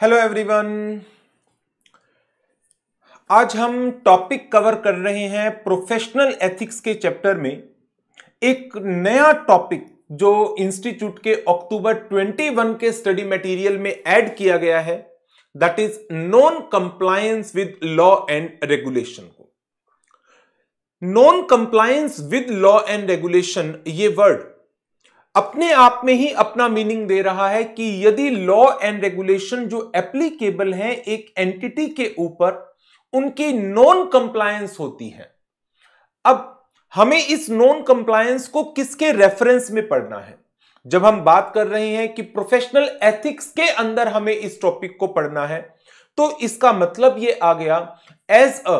Hello everyone आज हम topic cover कर रहे हैं प्रोफेशनल एथिक्स के चैप्टर में एक नया टॉपिक जो इंस्टीट्यूट के अक्टूबर 21 के स्टडी मटेरियल में ऐड किया गया है that is non compliance with law and regulation को non compliance with law and regulation ये वर्ड अपने आप में ही अपना मीनिंग दे रहा है कि यदि लॉ एंड रेगुलेशन जो एप्लीकेबल है एक एंटिटी के ऊपर उनकी नॉन कंप्लायंस होती है अब हमें इस नॉन कंप्लायंस को किसके रेफरेंस में पढ़ना है जब हम बात कर रहे हैं कि प्रोफेशनल एथिक्स के अंदर हमें इस टॉपिक को पढ़ना है तो इसका मतलब यह आ गया as a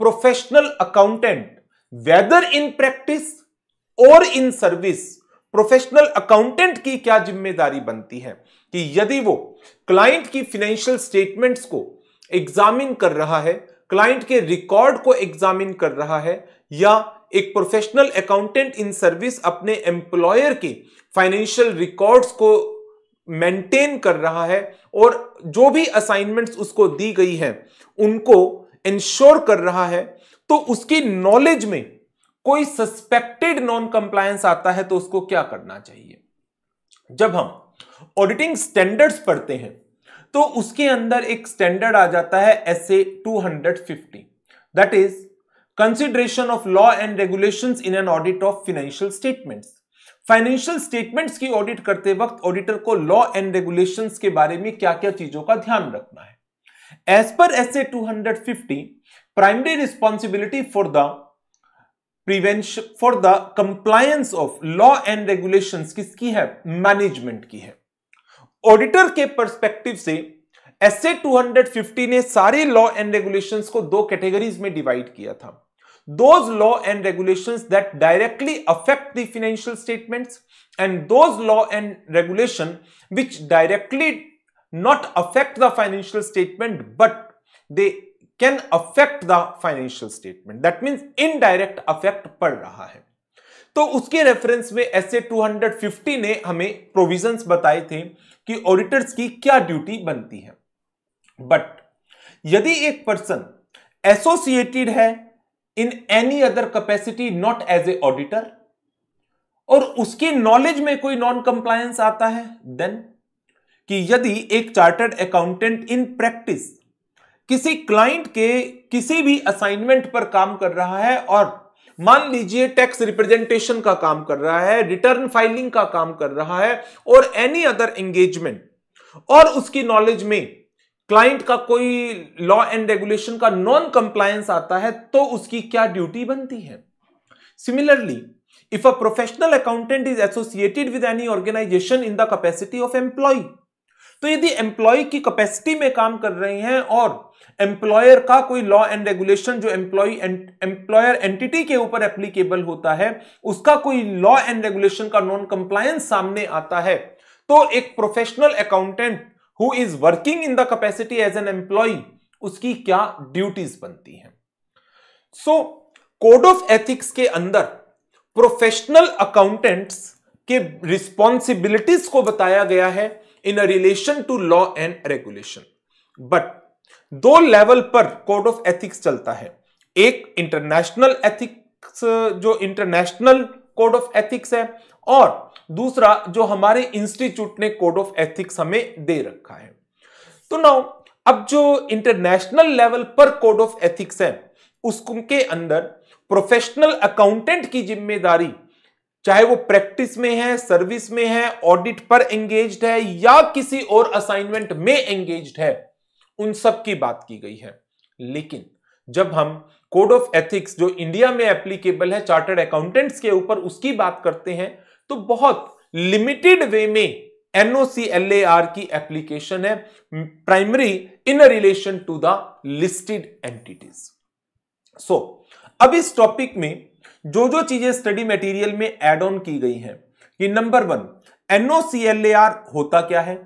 professional accountant whether in practice और इन सर्विस प्रोफेशनल अकाउंटेंट की क्या जिम्मेदारी बनती है कि यदि वो क्लाइंट की फिनेंशियल स्टेटमेंट्स को एग्जामिन कर रहा है क्लाइंट के रिकॉर्ड को एग्जामिन कर रहा है या एक प्रोफेशनल अकाउंटेंट इन सर्विस अपने एम्प्लॉयर के फाइनेंशियल रिकॉर्ड्स को मेंटेन कर रहा है और जो भी असाइनमेंट्स उसको दी गई हैं उनको इंश्योर कर रहा है तो उसकी नॉलेज में कोई सस्पेक्टेड नॉन कंप्लायंस आता है तो उसको क्या करना चाहिए जब हम ऑडिटिंग स्टैंडर्ड्स पढ़ते हैं तो उसके अंदर एक स्टैंडर्ड आ जाता है S A two hundred fifty that is consideration of law and regulation in an audit of financial statements financial statements की ऑडिट करते वक्त ऑडिटर को लॉ एंड रेगुलेशन के बारे में क्या क्या चीजों का ध्यान रखना है as per S A two hundred fifty primary responsibility for the prevention for the compliance of law and regulations किसकी है मैनेजमेंट की है ऑडिटर के पर्सपेक्टिव से एसए 250 ने सारे लॉ एंड रेगुलेशंस को दो कैटेगरीज में डिवाइड किया था those law and regulations that directly affect the financial statements and those law and regulation which directly not affect the financial statement but they can affect the financial statement that means indirect affect पड़ रहा है तो उसके reference में S A two ने हमें provisions बताए थे कि ऑडिटर्स की क्या ड्यूटी बनती है बट यदि एक पर्सन एसोसिएटेड है in any other capacity not as a auditor और उसकी नॉलेज में कोई नॉन कंप्लायंस आता है देन कि यदि एक चार्टर्ड अकाउंटेंट इन प्रैक्टिस किसी क्लाइंट के किसी भी असाइनमेंट पर काम कर रहा है और मान लीजिए टैक्स रिप्रेजेंटेशन का काम कर रहा है रिटर्न फाइलिंग का काम कर रहा है और एनी अदर एंगेजमेंट और उसकी नॉलेज में क्लाइंट का कोई लॉ एंड रेगुलेशन का नॉन कंप्लायंस आता है तो उसकी क्या ड्यूटी बनती है similarly if a professional accountant is associated with any organisation in the capacity of employ तो यदि एम्प्लॉय की कैपेसिटी में काम कर रहे हैं और एम्प्लॉयर का कोई लॉ एंड रेगुलेशन जो एम्प्लॉय एम्प्लॉयर एंटिटी के ऊपर एप्लीकेबल होता है उसका कोई लॉ एंड रेगुलेशन का नॉन कंप्लायंस सामने आता है तो एक professional accountant who is working in the capacity as an employ उसकी क्या ड्यूटीज बनती हैं सो कोड ऑफ एथिक्स के अंदर प्रोफेशनल अकाउंटेंट्स के रिस्पॉन्सिबिलिटीज को बताया गया है in relation to law and regulation but दो लेवल पर कोड ऑफ एथिक्स चलता है एक इंटरनेशनल एथिक्स जो इंटरनेशनल कोड ऑफ एथिक्स है और दूसरा जो हमारे इंस्टीट्यूट ने कोड ऑफ एथिक्स हमें दे रखा है तो नाउ अब जो इंटरनेशनल लेवल पर कोड ऑफ एथिक्स है उसके अंदर प्रोफेशनल अकाउंटेंट की जिम्मेदारी चाहे वो प्रैक्टिस में है सर्विस में है ऑडिट पर एंगेज है या किसी और असाइनमेंट में एंगेज है उन सब की बात की गई है लेकिन जब हम कोड ऑफ एथिक्स जो इंडिया में एप्लीकेबल है चार्टर्ड अकाउंटेंट्स के ऊपर उसकी बात करते हैं तो बहुत लिमिटेड वे में आर की एप्लीकेशन है primary in relation to the listed entities so अब इस टॉपिक में जो जो चीजें स्टडी मटेरियल में एड ऑन की गई हैं कि नंबर वन एनओसीएलएआर होता क्या है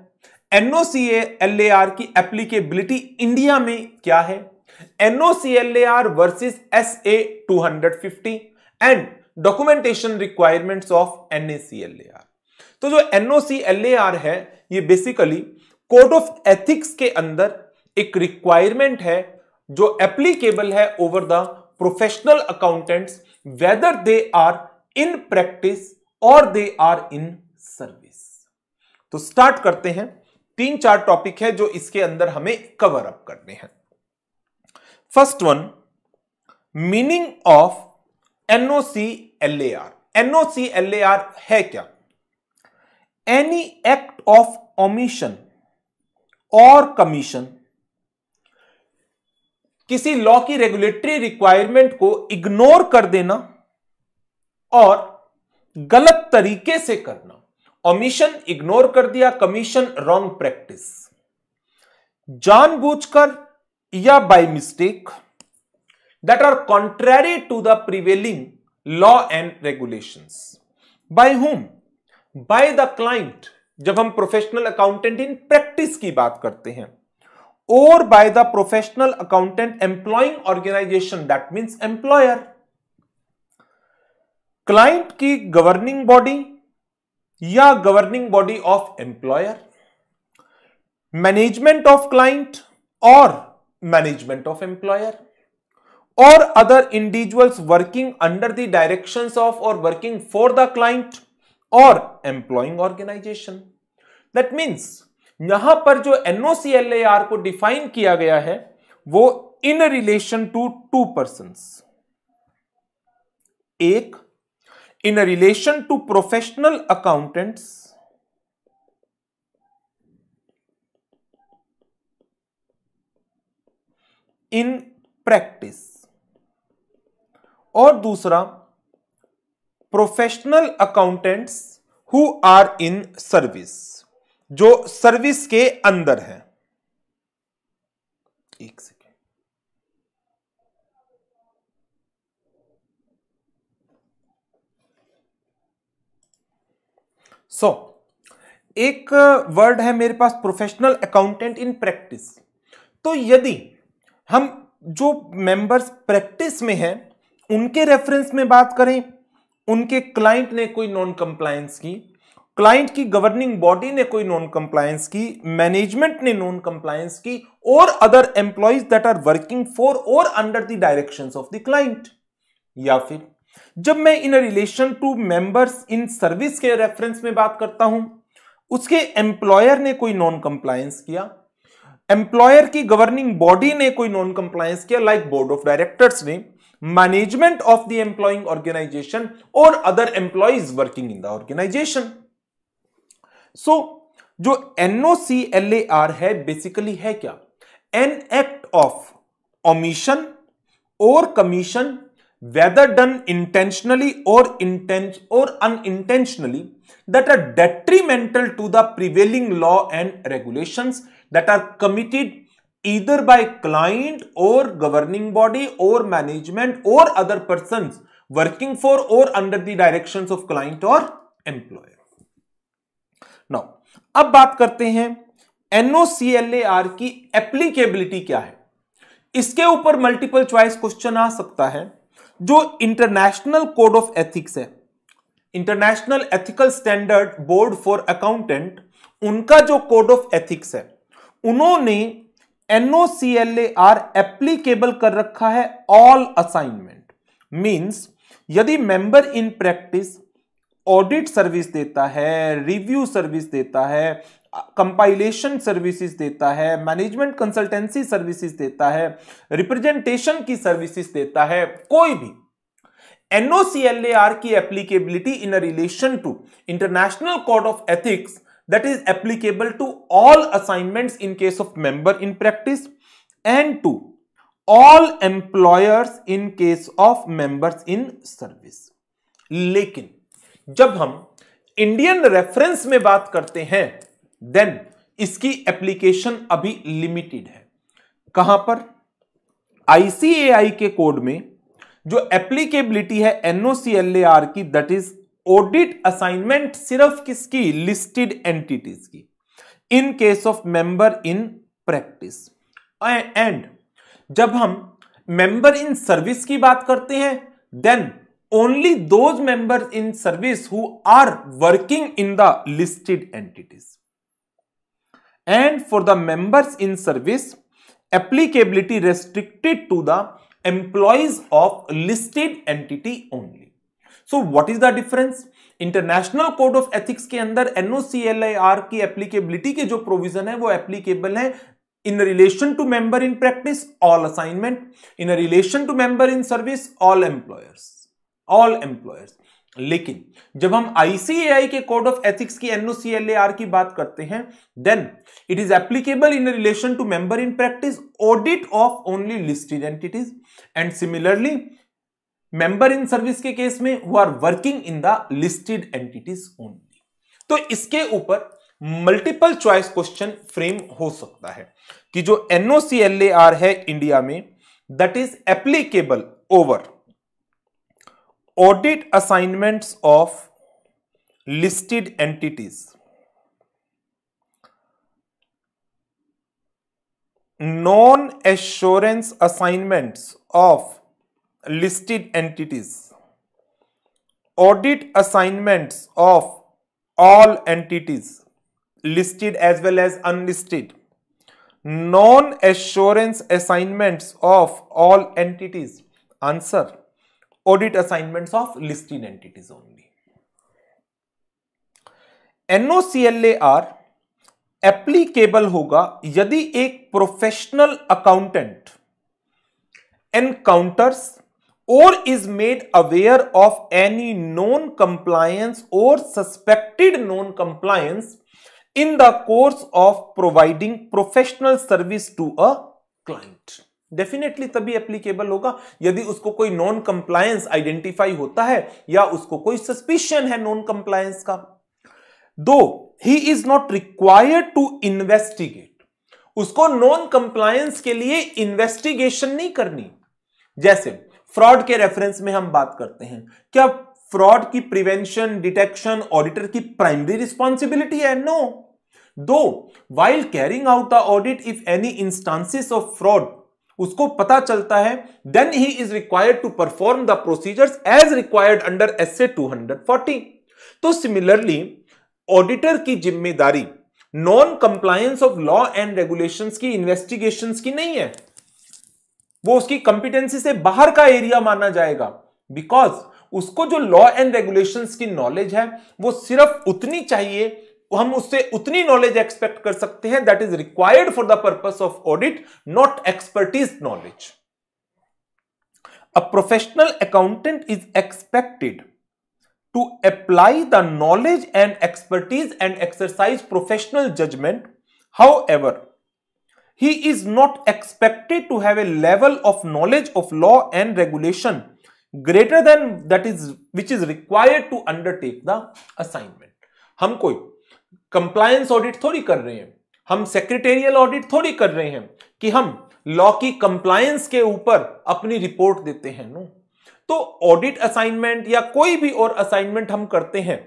एनओसीएलएआर की एप्लीकेबिलिटी इंडिया में क्या है NOCLAR versus S A two hundred fifty and documentation requirements of NOCLAR तो जो एनओसीएलएआर है ये बेसिकली कोड ऑफ एथिक्स के अंदर एक रिक्वायरमेंट है जो एप्लीकेबल है over the professional accountants whether they are in practice और दे आर इन सर्विस तो स्टार्ट करते हैं तीन चार टॉपिक है जो इसके अंदर हमें कवर अप करने हैं first one meaning of N O C L A R N O C L A R है क्या एनी एक्ट ऑफ omission और कमीशन किसी लॉ की रेगुलेटरी रिक्वायरमेंट को इग्नोर कर देना और गलत तरीके से करना ओमिशन इग्नोर कर दिया कमीशन रॉन्ग प्रैक्टिस जानबूझकर या by mistake that are contrary to the prevailing law and regulations by whom by the client जब हम प्रोफेशनल अकाउंटेंट इन प्रैक्टिस की बात करते हैं or by the professional accountant employing organization that means employer client की governing body या governing body of employer management of client or management of employer or other individuals working under the directions of or working for the client or employing organization that means यहां पर जो एनओसीएलएआर को define किया गया है वो in relation to two person एक in relation to professional accountants in practice और दूसरा professional accountants who are in service जो सर्विस के अंदर है एक सेकेंड सो so, एक वर्ड है मेरे पास प्रोफेशनल अकाउंटेंट इन प्रैक्टिस तो यदि हम जो मेंबर्स प्रैक्टिस में हैं उनके रेफरेंस में बात करें उनके क्लाइंट ने कोई नॉन कंप्लायंस की क्लाइंट की गवर्निंग बॉडी ने कोई नॉन कंप्लायंस की मैनेजमेंट ने नॉन कंप्लायंस की और other employees that are working for और under the direction of the client या फिर जब मैं in relation to members in service के रेफरेंस में बात करता हूं उसके एम्प्लॉयर ने कोई नॉन कंप्लायंस किया एम्प्लॉयर की गवर्निंग बॉडी ने कोई नॉन कंप्लायंस किया लाइक बोर्ड ऑफ डायरेक्टर्स ने management of the employing organisation और other employees working in the organisation so जो N O C L A R है बेसिकली है क्या एन एक्ट ऑफ ओमिशन और कमीशन वेदर डन इंटेंशनली और intense और unintentionally that are detrimental to the prevailing law and regulation that are committed either by client और governing body और management और other person working for और under the direction of client और employer now अब बात करते हैं एनओसीएलएआर की एप्लीकेबिलिटी क्या है इसके ऊपर मल्टीपल चॉइस क्वेश्चन आ सकता है जो इंटरनेशनल कोड ऑफ एथिक्स है international ethical standard board for accountant उनका जो कोड ऑफ एथिक्स है उन्होंने एनओसीएलएआर एप्लीकेबल कर रखा है ऑल असाइनमेंट मींस यदि member in practice audit service देता है रिव्यू सर्विस देता है कंपाइलेशन सर्विसेज देता है मैनेजमेंट कंसल्टेंसी सर्विसेज देता है रिप्रेजेंटेशन की सर्विसेज देता है कोई भी एनओसीएलएआर की applicability in relation to international code of ethics that is applicable to all assignment in case of member in practice and to all employers in case of members in service लेकिन जब हम Indian reference में बात करते हैं then इसकी application अभी limited है कहां पर आईसीएआई के कोड में जो एप्लीकेबिलिटी है एनओसीएलएआर की दट इज ऑडिट असाइनमेंट सिर्फ किसकी लिस्टेड एंटिटीज की in case of member in practice and जब हम मेंबर इन सर्विस की बात करते हैं then only those members in service who are working in the listed entities. And for the members in service, applicability restricted to the employees of listed entity only. So what is the difference? International code of ethics के अंदर एनओसीएलआईआर की applicability के जो provision है वो applicable है in relation to member in practice all assignment in relation to member in service all employers all employers लेकिन जब हम आईसीएआई के कोड ऑफ एथिक्स की एनओसीएलएआर की बात करते हैं then it is applicable in relation to member in practice audit of only listed entities and similarly member in service के केस में who are working in the listed entities only तो इसके ऊपर मल्टीपल चॉइस क्वेश्चन फ्रेम हो सकता है कि जो एनओसीएलएआर है इंडिया में that is applicable over audit assignments of listed entities. Non-assurance assignments of listed entities. Audit assignments of all entities listed as well as unlisted. Non-assurance assignments of all entities. Answer audit assignments of listed entities only. NOCLAR applicable hoga yadi a professional accountant encounters or is made aware of any known compliance or suspected non compliance in the course of providing professional service to a client. Definitely तभी applicable होगा यदि उसको कोई non compliance identify होता है या उसको कोई सस्पिशन है नॉन कंप्लायंस का though he is not required to investigate उसको नॉन कंप्लायंस के लिए इन्वेस्टिगेशन नहीं करनी जैसे फ्रॉड के रेफरेंस में हम बात करते हैं क्या फ्रॉड की प्रिवेंशन डिटेक्शन ऑडिटर की प्राइमरी रिस्पॉन्सिबिलिटी है no though while carrying out the audit if any instances of fraud उसको पता चलता है then he is required to perform the procedures as required under S A two hundred forty तो similarly auditor की जिम्मेदारी non compliance of law and regulation की investigation की नहीं है वो उसकी कंपिटेंसी से बाहर का एरिया माना जाएगा बिकॉज उसको जो लॉ एंड रेगुलेशंस की नॉलेज है वो सिर्फ उतनी चाहिए हम उससे उतनी नॉलेज एक्सपेक्ट कर सकते हैं that is required for the purpose of audit not expertise knowledge a professional accountant is expected to apply the knowledge and expertise and exercise professional judgement however he is not expected to have a level of knowledge of law and regulation greater than that is which is required to undertake the assignment हम कोई compliance audit थोड़ी कर रहे हैं हम secretarial audit थोड़ी कर रहे हैं कि हम लॉ की कंप्लायंस के ऊपर अपनी रिपोर्ट देते हैं नो तो ऑडिट असाइनमेंट या कोई भी और असाइनमेंट हम करते हैं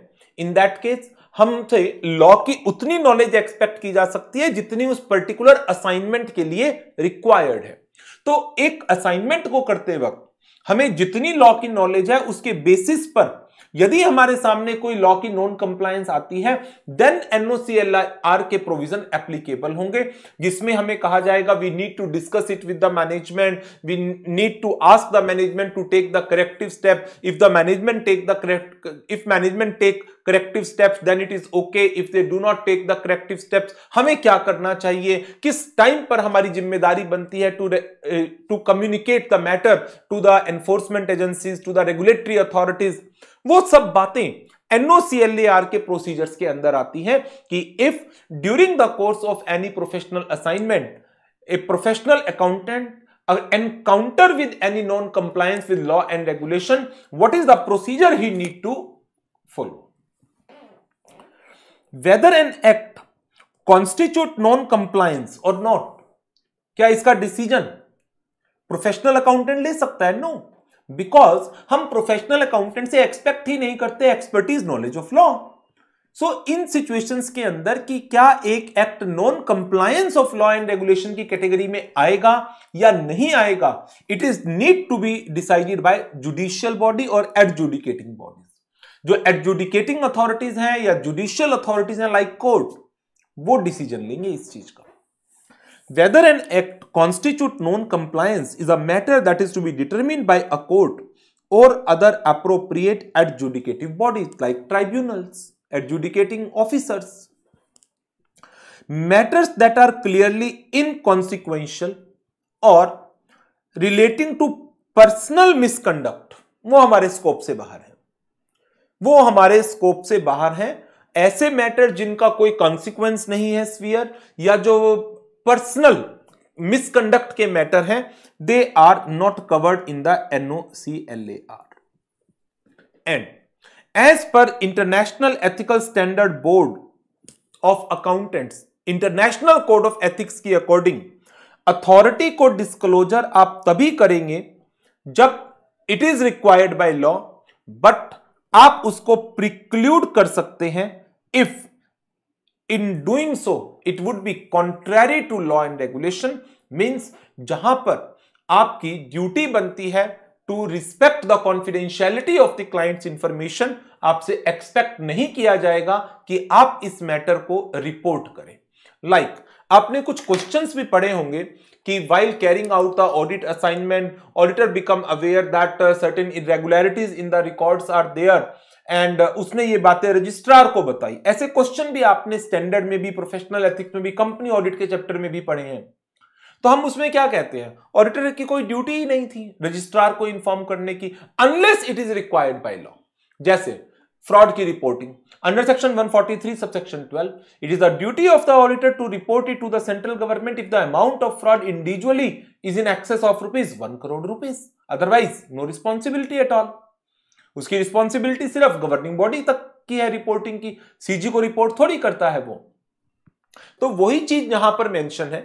इन दैट केस हमसे लॉ की उतनी नॉलेज एक्सपेक्ट की जा सकती है जितनी उस पर्टिकुलर असाइनमेंट के लिए रिक्वायर्ड है तो एक असाइनमेंट को करते वक्त हमें जितनी लॉ की नॉलेज है उसके बेसिस पर यदि हमारे सामने कोई लॉ की नॉन कंप्लायंस आती है देन आर के प्रोविजन एप्लीकेबल होंगे जिसमें हमें कहा जाएगा we need to discuss it with the management we need to ask the management to take the corrective step if the management take the correct if management take corrective steps then it is okay if they do not take the corrective steps हमें क्या करना चाहिए किस time पर हमारी जिम्मेदारी बनती है to to communicate the matter to the enforcement agencies to the regulatory authorities वो सब बातें एनओसीएलएर के प्रोसीजर्स के अंदर आती है कि if during the course of any professional assignment a professional accountant encounter with any non compliance with law and regulation what is the procedure he need to follow whether an act constitute non compliance और not क्या इसका decision professional accountant ले सकता है no no. Because हम professional accountant से expect ही नहीं करते expertise knowledge of law so in situations के अंदर कि क्या एक act non compliance of law and regulation की कैटेगरी में आएगा या नहीं आएगा it is need to be decided by judicial body और एडजुडिकेटिंग बॉडीज जो एडजुडिकेटिंग अथॉरिटीज हैं या जुडिशियल अथॉरिटीज हैं लाइक कोर्ट वो डिसीजन लेंगे इस चीज का whether an act constitute non-compliance is a matter that is to be determined by a court or other appropriate adjudicative bodies like tribunals, adjudicating officers. Matters that are clearly inconsequential or relating to personal misconduct wo hamare scope se bahar hai wo hamare scope se bahar hai ऐसे matter जिनका कोई consequence नहीं है severe या जो personal misconduct के matter हैं they are not covered in the N O C L A R and as per international ethical standard board of accountants international code of ethics की अकॉर्डिंग अथॉरिटी को disclosure आप तभी करेंगे जब it is required by law but आप उसको preclude कर सकते हैं if in doing so it would be contrary to law and regulation means जहां पर आपकी ड्यूटी बनती है to respect the confidentiality of the clients information आपसे एक्सपेक्ट नहीं किया जाएगा कि आप इस मैटर को रिपोर्ट करें लाइक like, आपने कुछ क्वेश्चंस भी पढ़े होंगे कि while carrying out the audit assignment auditor become aware that certain irregularities in the records are there and uh, उसने ये बातें रजिस्ट्रार को बताई ऐसे क्वेश्चन भी आपने स्टैंडर्ड में भी प्रोफेशनल एथिक्स में भी कंपनी ऑडिट के चैप्टर में भी पढ़े हैं तो हम उसमें क्या कहते हैं ऑडिटर की कोई ड्यूटी ही नहीं थी रजिस्ट्रार को इन्फॉर्म करने की unless it is required by law जैसे फ्रॉड की reporting under section 143 sub section 12 it is the duty of the auditor to report it to the central government if the amount of fraud individually is in excess of rupees one crore rupees otherwise no responsibility at all उसकी responsibility सिर्फ governing body तक की है reporting की CG को report थोड़ी करता है वो तो वही चीज यहां पर मेंशन है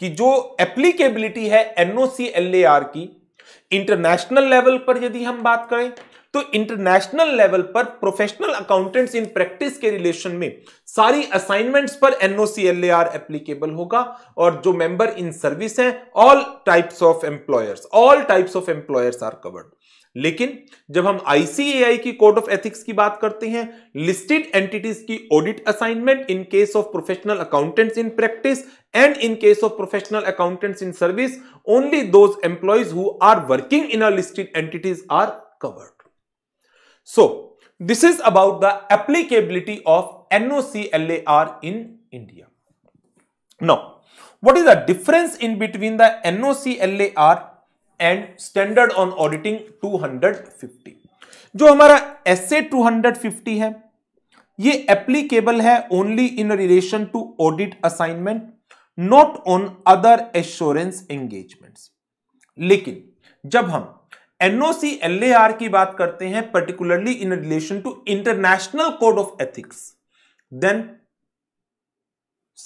कि जो एप्लीकेबिलिटी है एनओसी की इंटरनेशनल लेवल पर यदि हम बात करें तो इंटरनेशनल लेवल पर प्रोफेशनल अकाउंटेंट्स इन प्रैक्टिस के रिलेशन में सारी असाइनमेंट्स पर एनओसीएलएआर एप्लीकेबल होगा और जो मेंबर इन सर्विस हैं all types of employers all types of employers are covered लेकिन जब हम आईसीएआई की कोड ऑफ एथिक्स की बात करते हैं लिस्टेड एंटिटीज की audit assignment in case of professional accountants in practice and in case of professional accountants in service only those employees who are working in a listed entities are covered so this is about the applicability of N O C L A R in India no what is the difference in between the NOCLAR and standard on auditing 250 जो हमारा S A to है ये applicable है only in relation to audit assignment not on other assurance engagement लेकिन जब हम N O C R की बात करते हैं particularly in relation to international code of ethics then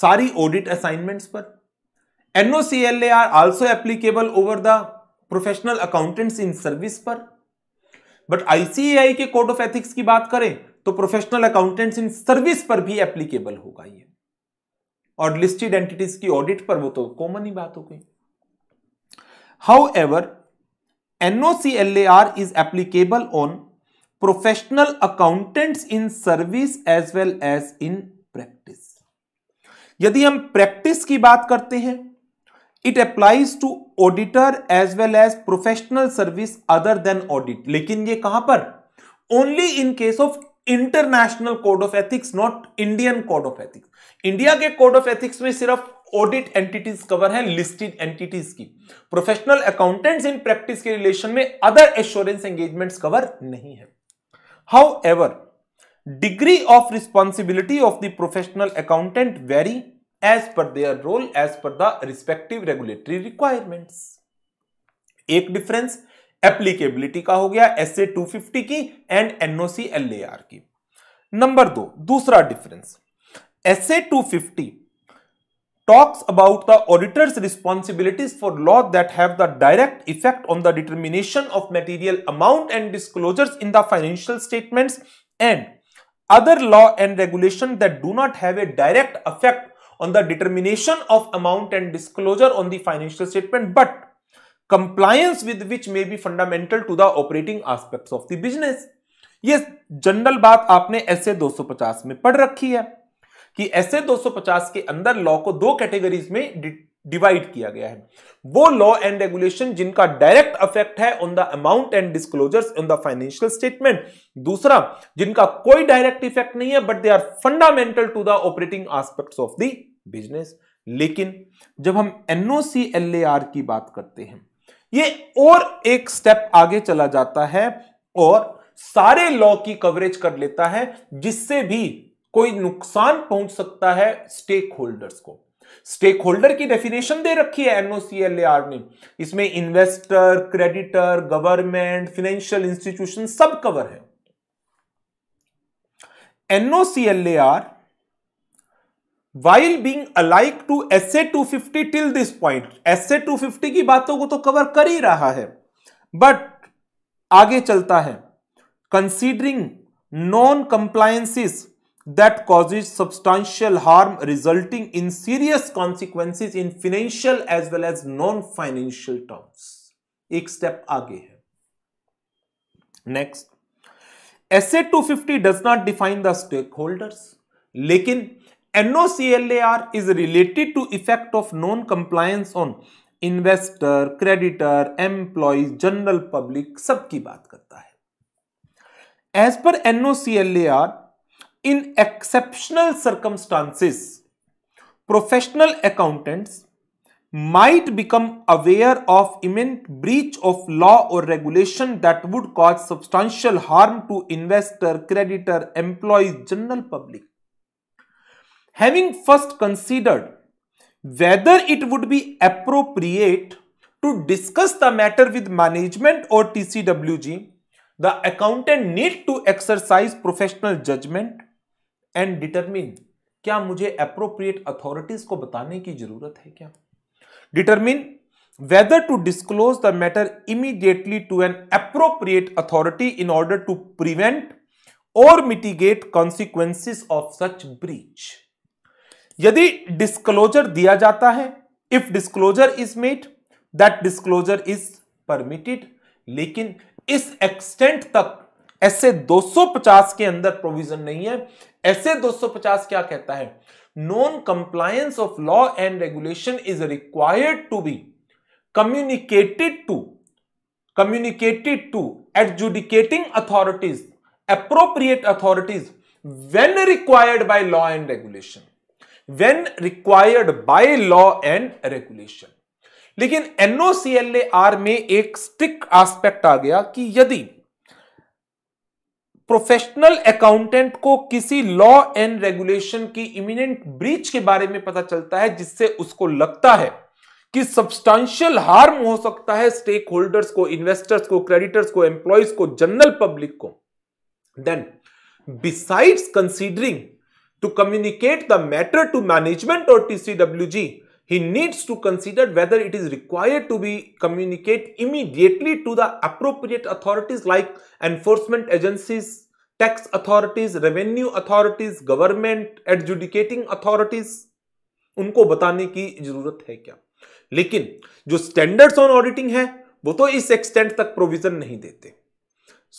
सारी ऑडिट असाइनमेंट्स पर N O C L A R also applicable over the professional accountants in service पर बट आईसीआई के कोड ऑफ एथिक्स की बात करें तो प्रोफेशनल अकाउंटेंट्स इन सर्विस पर भी एप्लीकेबल होगा ये और लिस्टेड एंटिटीज की ऑडिट पर वो तो कॉमन ही बात हो गई however R is applicable on professional accountant in service as well as in practice यदि हम प्रैक्टिस की बात करते हैं it applies to auditor as well as professional service other than audit लेकिन ये कहां पर only in case of international code of ethics not Indian code of ethics India के कोड ऑफ एथिक्स में सिर्फ ऑडिट एंटिटीज कवर है listed entities की professional accountants in practice के रिलेशन में अदर एश्योरेंस एंगेजमेंट्स कवर नहीं है however degree of responsibility of the professional accountant very as per their role as per the respective regulatory requirement एक difference applicability का हो गया S A two fifty की and N O C L A R की number दो दूसरा difference S A two fifty talks about the auditors responsibilities for law that have the direct effect on the determination of material amount and disclosure in the financial statement and other law and regulation that do not have a direct affect on the determination of amount and disclosure on the financial statement but compliance with which may be fundamental to the operating aspects of the business ये general बात आपने ऐसे 250 में पढ़ रखी है कि ऐसे 250 के अंदर लॉ को दो कैटेगरीज में डिवाइड किया गया है वो लॉ एंड रेगुलेशन जिनका डायरेक्ट अफेक्ट है on the amount and disclosures on the financial statement दूसरा जिनका कोई डायरेक्ट इफेक्ट नहीं है but they are fundamental to the operating aspects of the business लेकिन जब हम आर की बात करते हैं ये और एक स्टेप आगे चला जाता है और सारे लॉ की कवरेज कर लेता है जिससे भी कोई नुकसान पहुंच सकता है स्टेक होल्डर्स को स्टेक होल्डर की डेफिनेशन दे रखी है एनओसीएलआर ने इसमें investor creditor government financial institution सब कवर है are while being alike to S A two fifty till this point S A two fifty की बातों को तो कवर कर ही रहा है बट आगे चलता है considering non compliances that causes substantial harm resulting in serious consequences in financial as well as non financial terms एक स्टेप आगे है next S A two fifty does not define the stake holders लेकिन NOCLAR is related to effect of non-compliance on investor, creditor, employees, general public. सबकी बात करता है As per NOCLAR, in exceptional circumstances, professional accountants might become aware of imminent breach of law or regulation that would cause substantial harm to investor creditor employees general public having first considered whether it would be appropriate to discuss the matter with management or TCWG, the accountant need to exercise professional judgment and determine क्या मुझे appropriate authorities को बताने की जरूरत है क्या determine whether to disclose the matter immediately to an appropriate authority in order to prevent or mitigate consequences of such breach. यदि disclosure दिया जाता है if disclosure is made that disclosure is permitted लेकिन इस एक्सटेंट तक ऐसे 250 के अंदर प्रोविजन नहीं है ऐसे 250 क्या कहता है non compliance of law and regulation is required to be communicated to communicated to adjudicating authorities appropriate authorities when required by law and regulation when required by law and regulation लेकिन N O C L A R में एक strict aspect आ गया कि यदि professional accountant को किसी law and regulation की imminent breach के बारे में पता चलता है जिससे उसको लगता है कि सब्सटैंशियल हार्म हो सकता है स्टेक होल्डर्स को इन्वेस्टर्स को क्रेडिटर्स को एम्प्लॉयज को जनरल पब्लिक को then besides considering To communicate the matter to management or TCWG, he needs to consider whether it is required to be communicate immediately to the appropriate authorities like enforcement agencies, tax authorities, revenue authorities, government, adjudicating authorities. उनको बताने की जरूरत है क्या लेकिन जो standards on auditing है वो तो इस एक्सटेंट तक प्रोविजन नहीं देते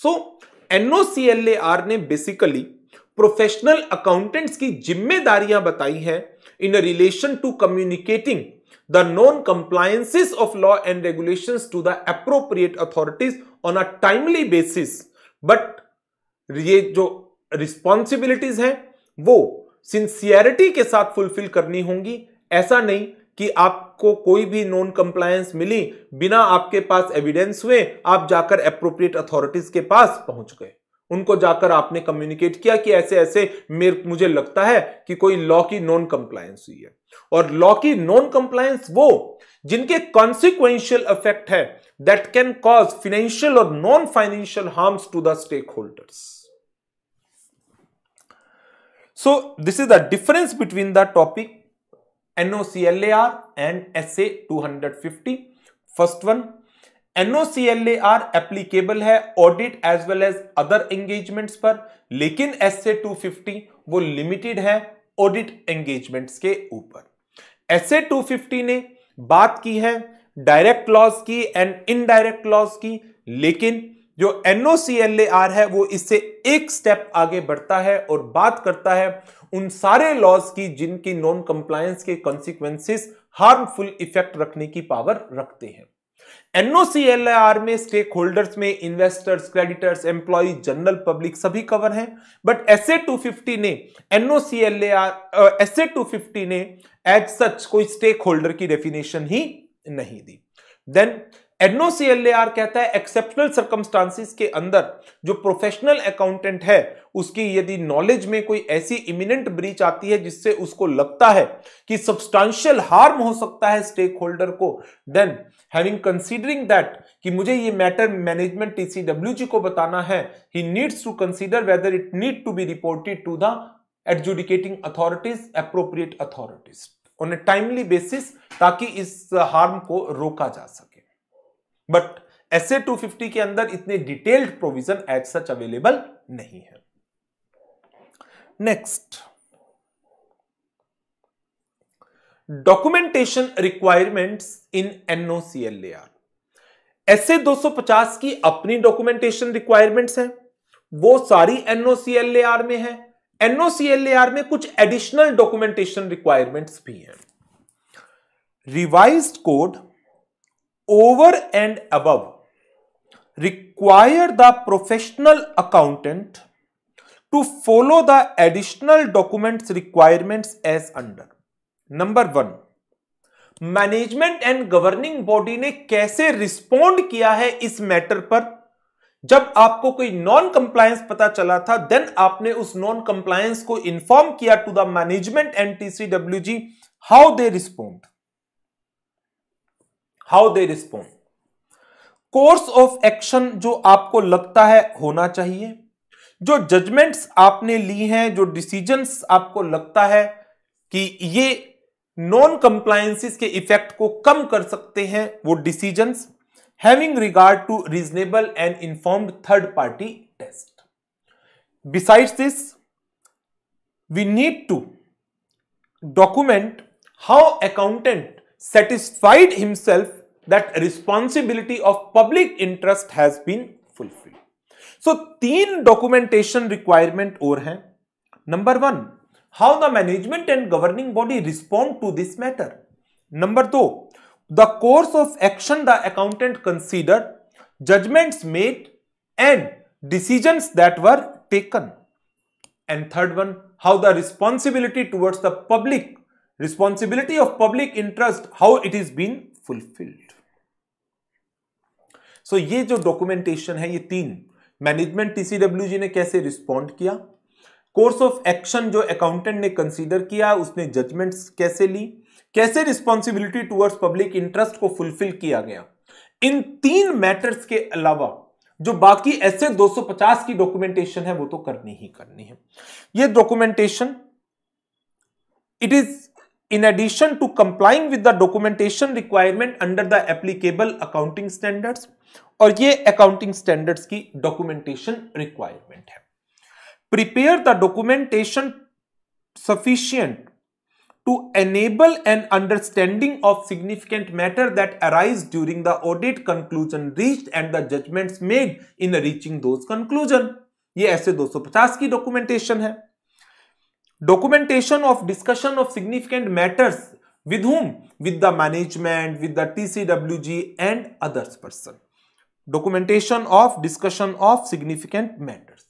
सो so, एनओसीएलएआर ने बेसिकली प्रोफेशनल अकाउंटेंट्स की जिम्मेदारियां बताई है in relation to communicating the non compliances of law and regulation to the appropriate authorities on a timely basis but ये जो रिस्पॉन्सिबिलिटीज हैं वो सिंसियरिटी के साथ फुलफिल करनी होंगी ऐसा नहीं कि आपको कोई भी नॉन कंप्लायंस मिली बिना आपके पास एविडेंस हुए आप जाकर अप्रोप्रिएट अथॉरिटीज के पास पहुंच गए उनको जाकर आपने कम्युनिकेट किया कि ऐसे ऐसे मेरे मुझे लगता है कि कोई लॉ की नॉन कंप्लायंस हुई है और लॉ की नॉन कंप्लायंस वो जिनके कॉन्सिक्वेंशियल इफेक्ट है दैट कैन कॉज फाइनेंशियल और non financial harms to the stake holders so this is the difference between the topic A and SA 250. First one N O C L A R applicable है audit as well as other engagements पर लेकिन S A two वो limited है audit engagements के ऊपर S A two ने बात की है डायरेक्ट लॉस की एंड इनडायरेक्ट लॉस की लेकिन जो एनओसीएलएआर है वो इससे एक स्टेप आगे बढ़ता है और बात करता है उन सारे लॉस की जिनकी नॉन कंप्लायंस के कॉन्सिक्वेंसिस हार्मफुल इफेक्ट रखने की पावर रखते हैं एनओसीएलआर में स्टेक होल्डर्स में investors creditors employ general public सभी कवर हैं but S A two fifty ने N O C L R S A two fifty ने एज सच कोई स्टेक होल्डर की डेफिनेशन ही नहीं दी देन एडनोसीएलआर कहता है एक्सेप्शनल सर्कमस्टांसिस के अंदर जो प्रोफेशनल अकाउंटेंट है उसकी यदि नॉलेज में कोई ऐसी इमिनेंट ब्रीच आती है जिससे उसको लगता है कि सब्सटैंशियल हार्म हो सकता है स्टेक होल्डर को देन हैविंग कंसीडरिंग दैट कि मुझे ये मैटर मैनेजमेंट टीसीडब्ल्यू को बताना है he needs to consider whether it need to be reported to the adjudicating authorities appropriate authorities on a timely basis ताकि इस हार्म को रोका जा सके but S A two fifty के अंदर इतने detailed provision as such available नहीं है नेक्स्ट डॉक्यूमेंटेशन रिक्वायरमेंट्स इन दो सौ पचास की अपनी डॉक्यूमेंटेशन रिक्वायरमेंट्स है वो सारी आर में है आर में कुछ एडिशनल डॉक्यूमेंटेशन रिक्वायरमेंट्स भी हैं revised code over and above require the professional accountant to follow the additional document requirements as under number one management and governing body ने कैसे रिस्पोंड किया है इस मैटर पर जब आपको कोई नॉन कंप्लायंस पता चला था देन आपने उस नॉन कंप्लायंस को इन्फॉर्म किया to the management and G how they respond how they respond course of action जो आपको लगता है होना चाहिए जो जजमेंट्स आपने ली हैं जो डिसीजंस आपको लगता है कि ये नॉन कंप्लायंसेस के इफेक्ट को कम कर सकते हैं वो decisions having regard to reasonable and informed third party test besides this we need to document how accountant satisfied himself that responsibility of public interest has been fulfilled. So तीन documentation requirement और हैं. Number one, how the management and governing body respond to this matter. Number two, the course of action the accountant considered, judgments made and decisions that were taken. And third one, how the responsibility towards the public, responsibility of public interest, how it is being fulfilled. सो ये जो documentation है ये तीन management TCW ने कैसे respond किया course of action जो accountant ने कंसीडर किया उसने जजमेंट्स कैसे ली कैसे रिस्पॉन्सिबिलिटी टूवर्ड्स पब्लिक इंटरेस्ट को फुलफिल किया गया इन तीन मैटर्स के अलावा जो बाकी ऐसे 250 की डॉक्यूमेंटेशन है वो तो करनी ही करनी है ये documentation it is in addition to complying with the documentation requirement under the applicable accounting standards और ये accounting standards की documentation requirement है prepare the documentation sufficient to enable an understanding of significant matter that arise during the audit conclusion reached and the judgments made in reaching those conclusion ये ऐसे 250 की documentation है documentation of discussion of significant matters with whom with the management with the T C W G and others person documentation of discussion of significant matters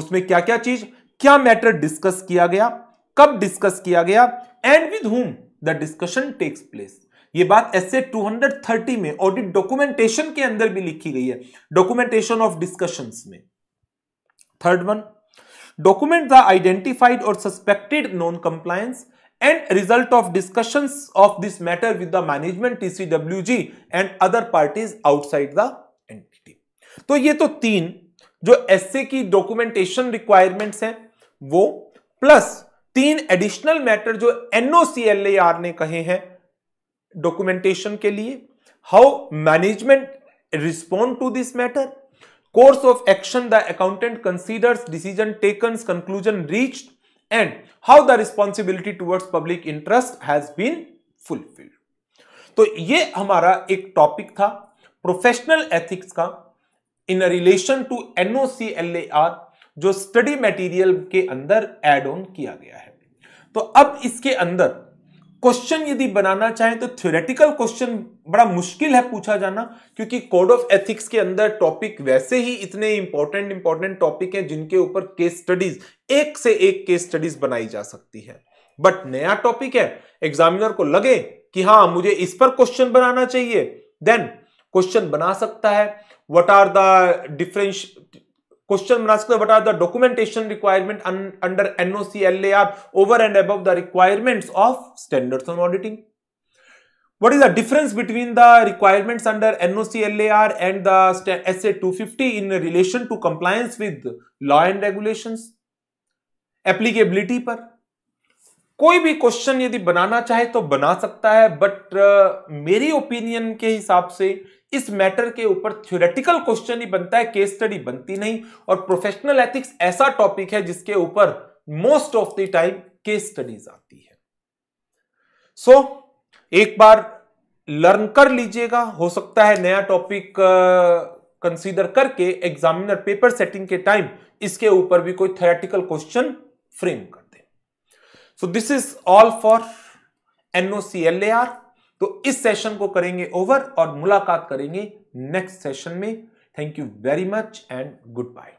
उसमें क्या क्या चीज क्या matter discuss किया गया कब डिस्कस किया गया and with whom the discussion takes place ये बात S A two hundred thirty में ऑडिट डॉक्यूमेंटेशन के अंदर भी लिखी गई है डॉक्यूमेंटेशन ऑफ डिस्कशन में third one document the identified or suspected non-compliance and result of discussions of this matter with the management TCWG and other parties outside the entity. to ye to teen jo sa ki documentation requirements hain wo plus teen additional matter jo N O C L A R ne kahe hain documentation ke liye how management respond to this matter course of action the accountant considers decision taken conclusion reached and how the responsibility towards public interest has been fulfilled तो ये हमारा एक topic था professional ethics का in relation to N O C L जो study material के अंदर add on किया गया है तो अब इसके अंदर क्वेश्चन यदि बनाना चाहें तो थ्योरेटिकल क्वेश्चन बड़ा मुश्किल है पूछा जाना क्योंकि कोड ऑफ एथिक्स के अंदर टॉपिक वैसे ही इतने इंपॉर्टेंट इंपॉर्टेंट टॉपिक हैं जिनके ऊपर केस स्टडीज एक से एक केस स्टडीज बनाई जा सकती है बट नया टॉपिक है एग्जामिनर को लगे कि हाँ मुझे इस पर क्वेश्चन बनाना चाहिए देन क्वेश्चन बना सकता है what are the difference question बना सकते हो are the documentation requirement under NOC L over and above the requirement of standard on auditing what is the difference between the requirement under NOC L and S A two in relation to compliance with law and regulation applicability पर कोई भी question यदि बनाना चाहे तो बना सकता है but uh, मेरी ओपिनियन के हिसाब से इस मैटर के ऊपर थ्योरेटिकल क्वेश्चन ही बनता है केस स्टडी बनती नहीं और प्रोफेशनल एथिक्स ऐसा टॉपिक है जिसके ऊपर most of the time case studies आती है सो so, एक बार लर्न कर लीजिएगा हो सकता है नया टॉपिक कंसीडर करके एग्जामिनर पेपर सेटिंग के टाइम इसके ऊपर भी कोई थेरेटिकल क्वेश्चन फ्रेम कर दे so this is all for N O C L A R तो इस सेशन को करेंगे ओवर और मुलाकात करेंगे नेक्स्ट सेशन में thank you very much and good bye